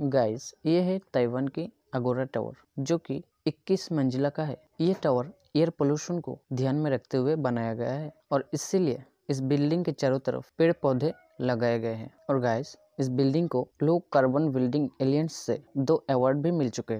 guys ये है Taiwan की अगोरा टावर जो कि 21 मंजिला का है ये टावर एयर पोल्यूशन को ध्यान में रखते हुए बनाया गया है और इसीलिए इस बिल्डिंग के चारों तरफ पेड़ पौधे लगाए गए हैं और गाइस इस बिल्डिंग को लो कार्बन बिल्डिंग एलियंस से दो अवार्ड भी मिल चुके हैं